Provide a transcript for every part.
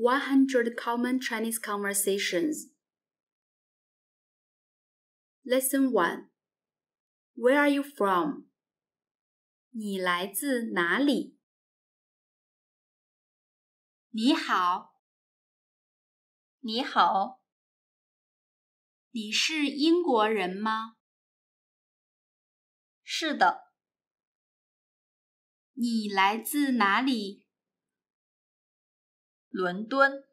One hundred common Chinese conversations. Lesson one. Where are you from? 你来自哪里？你好。你好。你是英国人吗？是的。你来自哪里？伦敦，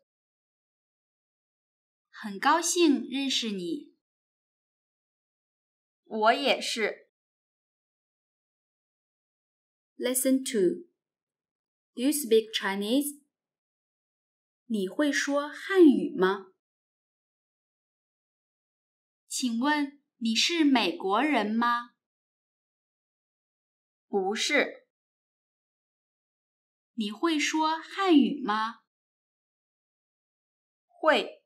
很高兴认识你。我也是。Listen to。Do you speak Chinese？你会说汉语吗？请问你是美国人吗？不是。你会说汉语吗？会，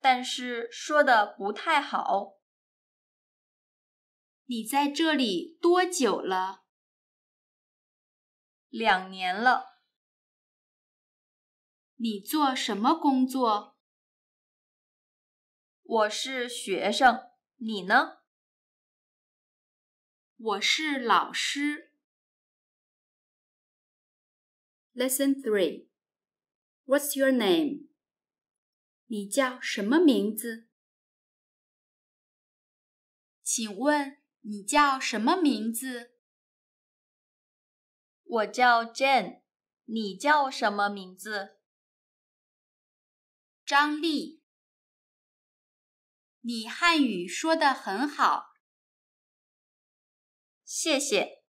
但是说的不太好。你在这里多久了？两年了。你做什么工作？我是学生。你呢？我是老师。Lesson three. What's your name? 你叫什么名字？请问你叫什么名字？我叫 Jane，你叫什么名字？张丽，你汉语说得很好，谢谢。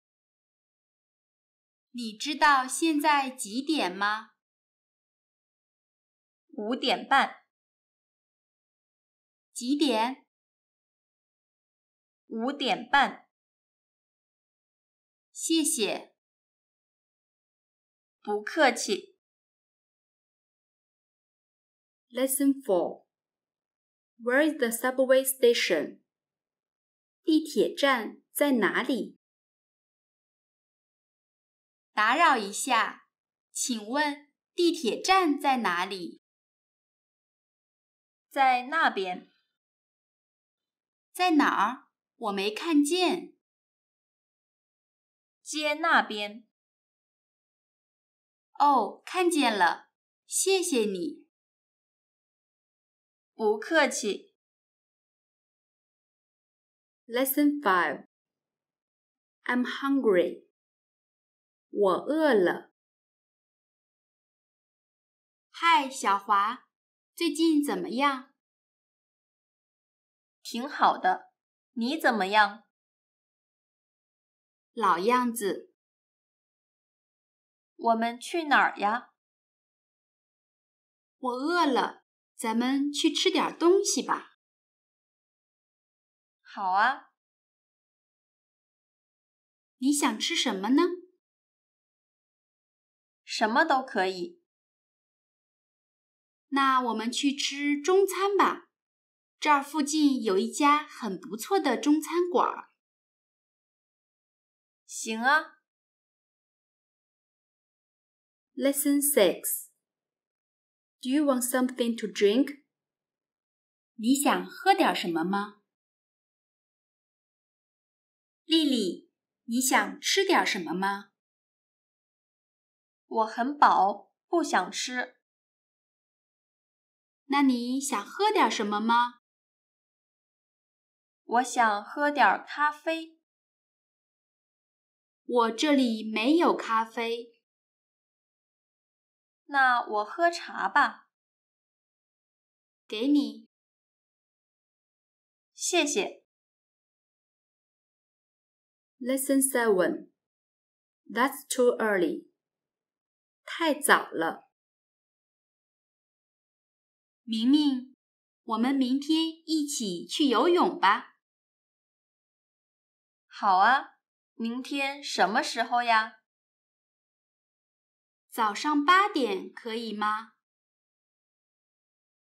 你知道现在几点吗？五点半。几点？五点半。谢谢。不客气。Lesson four。Where is the subway station？地铁站在哪里？打扰一下，请问地铁站在哪里？在那边。在哪儿？我没看见。街那边。哦，看见了，谢谢你。不客气。Lesson five。I'm hungry。我饿了。嗨，小华，最近怎么样？挺好的，你怎么样？老样子。我们去哪儿呀？我饿了，咱们去吃点东西吧。好啊。你想吃什么呢？什么都可以。那我们去吃中餐吧。这儿附近有一家很不错的中餐馆行啊。Lesson six。Do you want something to drink？你想喝点什么吗？丽丽，你想吃点什么吗？我很饱，不想吃。那你想喝点什么吗？我想喝点咖啡。我这里没有咖啡，那我喝茶吧。给你，谢谢。Lesson Seven，That's too early，太早了。明明，我们明天一起去游泳吧。好啊，明天什么时候呀？早上八点可以吗？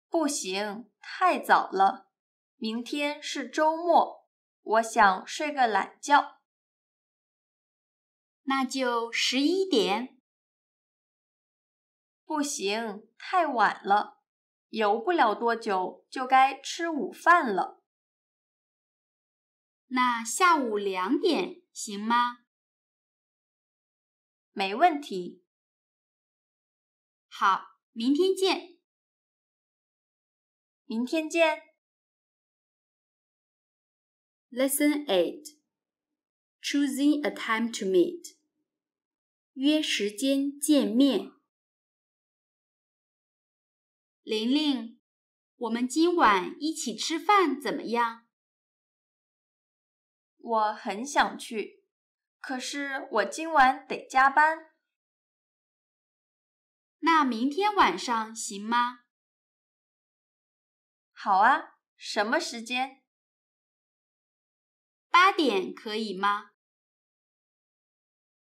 不行，太早了。明天是周末，我想睡个懒觉。那就十一点。不行，太晚了，游不了多久就该吃午饭了。那下午两点行吗？没问题。好，明天见。明天见。Lesson Eight, Choosing a Time to Meet. 约时间见面。玲玲，我们今晚一起吃饭怎么样？我很想去，可是我今晚得加班。那明天晚上行吗？好啊，什么时间？八点可以吗？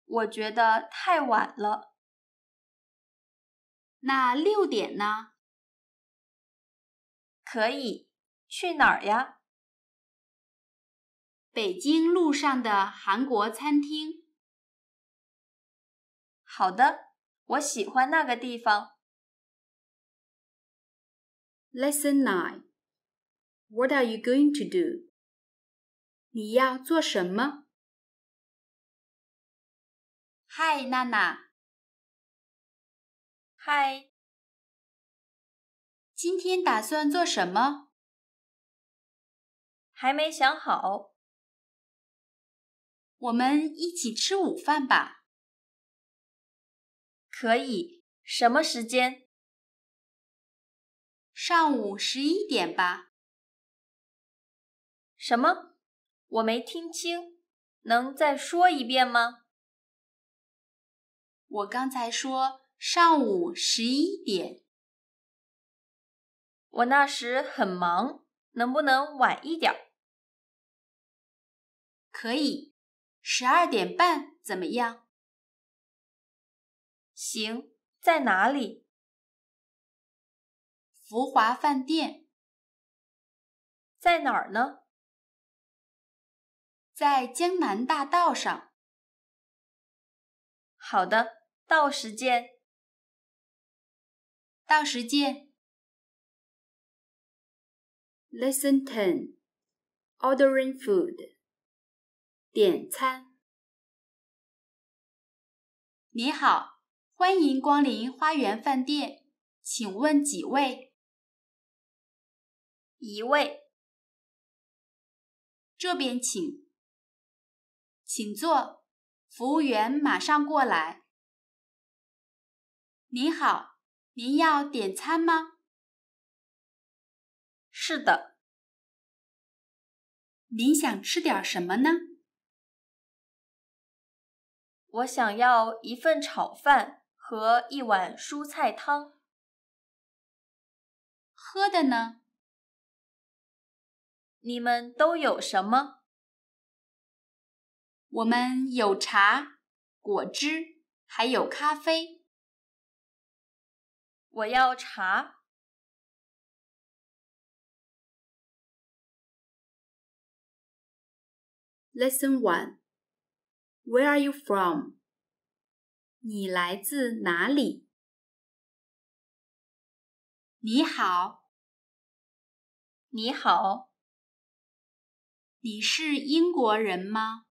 我觉得太晚了。那六点呢？可以。去哪儿呀？北京路上的韩国餐厅。好的，我喜欢那个地方。Lesson nine. What are you going to do? 你要做什么？h i 娜娜。Hi。今天打算做什么？还没想好。我们一起吃午饭吧。可以，什么时间？上午十一点吧。什么？我没听清，能再说一遍吗？我刚才说上午十一点。我那时很忙，能不能晚一点？可以。十二点半怎么样？行，在哪里？福华饭店在哪儿呢？在江南大道上。好的，到时见。到时见。Lesson Ten Ordering Food。点餐。你好，欢迎光临花园饭店，请问几位？一位。这边请，请坐。服务员马上过来。您好，您要点餐吗？是的。您想吃点什么呢？我想要一份炒饭和一碗蔬菜汤。喝的呢？你们都有什么？我们有茶、果汁，还有咖啡。我要茶。Lesson One。Where are you from？你来自哪里？你好，你好，你是英国人吗？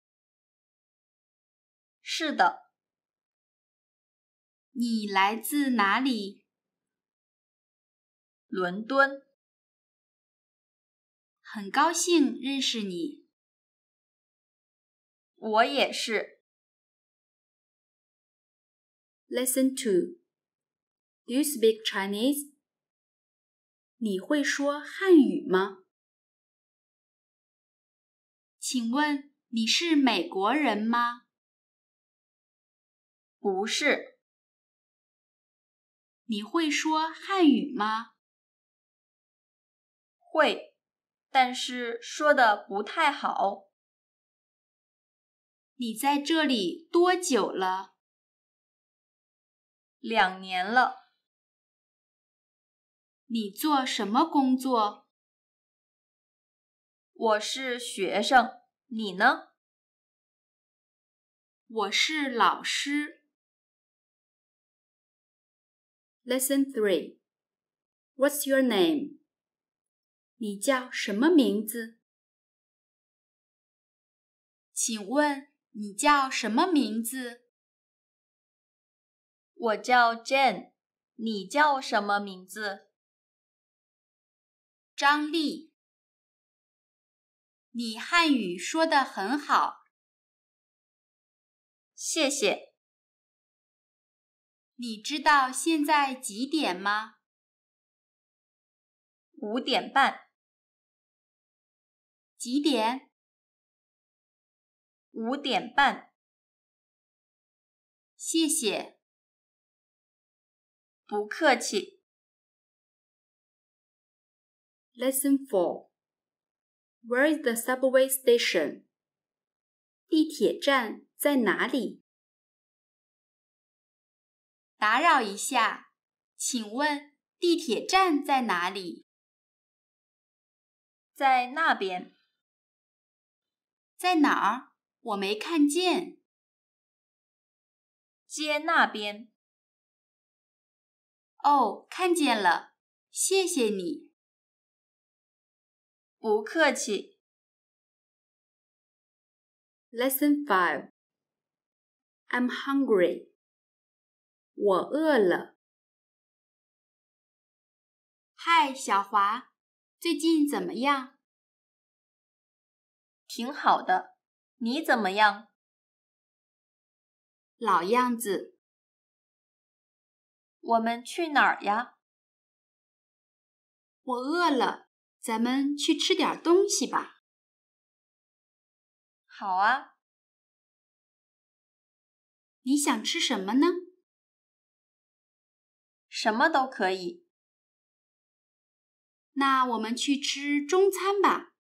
是的。你来自哪里？伦敦。很高兴认识你。我也是。Listen to. Do you speak Chinese? 你会说汉语吗？请问你是美国人吗？不是。你会说汉语吗？会，但是说的不太好。你在这里多久了？两年了。你做什么工作？我是学生。你呢？我是老师。Lesson three. What's your name? 你叫什么名字？请问。你叫什么名字？我叫 Jane。你叫什么名字？张丽。你汉语说的很好，谢谢。你知道现在几点吗？五点半。几点？五点半，谢谢，不客气。Lesson four，Where is the subway station？地铁站在哪里？打扰一下，请问地铁站在哪里？在那边。在哪儿？我没看见，街那边。哦，看见了，谢谢你。不客气。Lesson five，I'm hungry，我饿了。嗨，小华，最近怎么样？挺好的。你怎么样？老样子。我们去哪儿呀？我饿了，咱们去吃点东西吧。好啊。你想吃什么呢？什么都可以。那我们去吃中餐吧。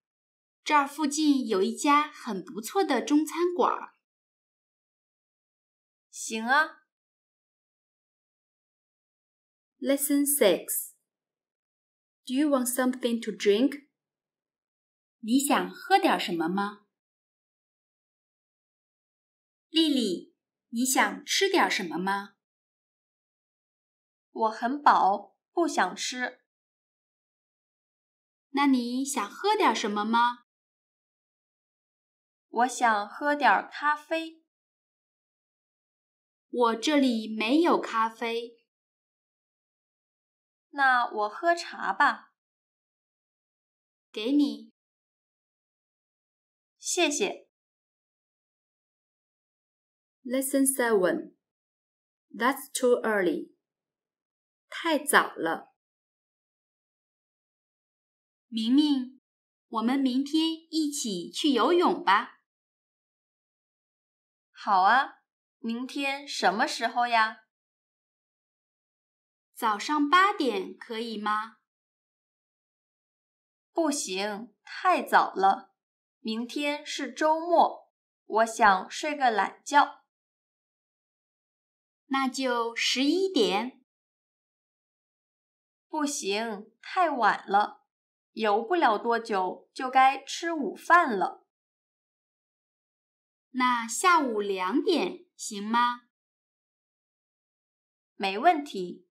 这儿附近有一家很不错的中餐馆行啊。Lesson six。Do you want something to drink？你想喝点什么吗？丽丽，你想吃点什么吗？我很饱，不想吃。那你想喝点什么吗？我想喝点咖啡。我这里没有咖啡，那我喝茶吧。给你，谢谢。Lesson Seven，That's too early。太早了。明明，我们明天一起去游泳吧。好啊，明天什么时候呀？早上八点可以吗？不行，太早了。明天是周末，我想睡个懒觉。那就十一点。不行，太晚了，游不了多久就该吃午饭了。那下午两点行吗？没问题。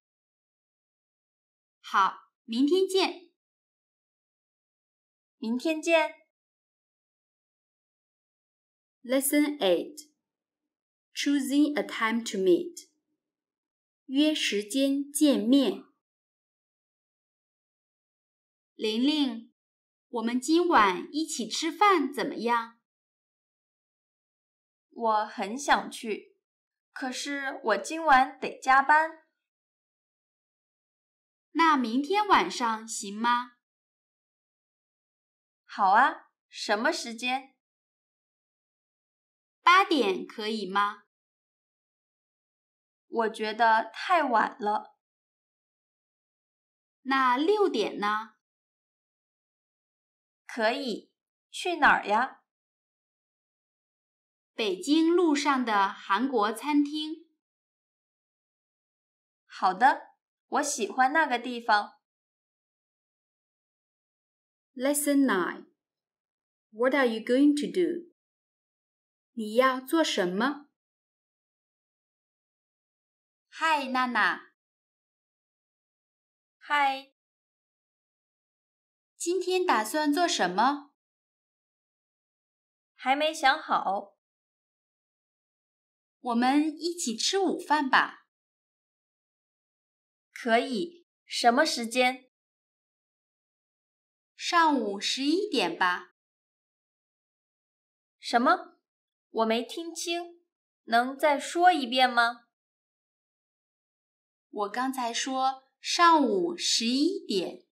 好，明天见。明天见。Lesson eight, choosing a time to meet. 约时间见面。玲玲，我们今晚一起吃饭怎么样？我很想去，可是我今晚得加班。那明天晚上行吗？好啊，什么时间？八点可以吗？我觉得太晚了。那六点呢？可以。去哪儿呀？北京路上的韩国餐厅。好的，我喜欢那个地方。Lesson nine. What are you going to do? 你要做什么？嗨，娜娜。嗨。今天打算做什么？还没想好。我们一起吃午饭吧。可以，什么时间？上午十一点吧。什么？我没听清，能再说一遍吗？我刚才说上午十一点。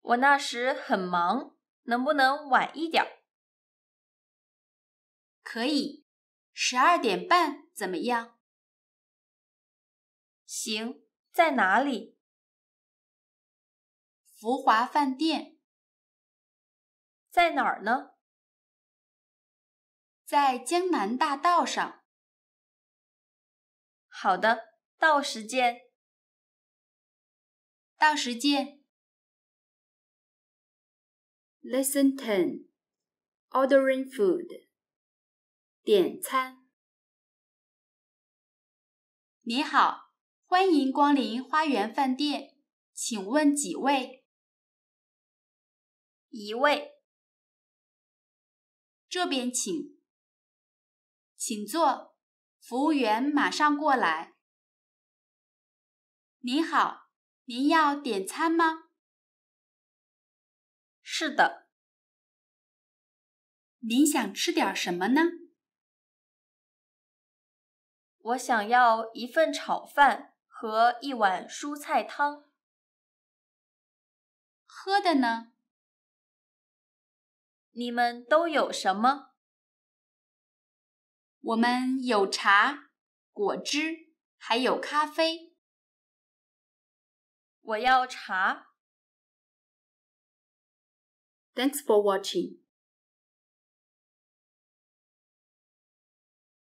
我那时很忙，能不能晚一点？可以。十二点半怎么样？行，在哪里？福华饭店在哪儿呢？在江南大道上。好的，到时见。到时见。Lesson Ten Ordering Food。点餐。你好，欢迎光临花园饭店。请问几位？一位。这边请，请坐。服务员马上过来。您好，您要点餐吗？是的。您想吃点什么呢？我想要一份炒饭和一碗蔬菜汤。喝的呢？你们都有什么？我们有茶、果汁，还有咖啡。我要茶。Thanks for watching.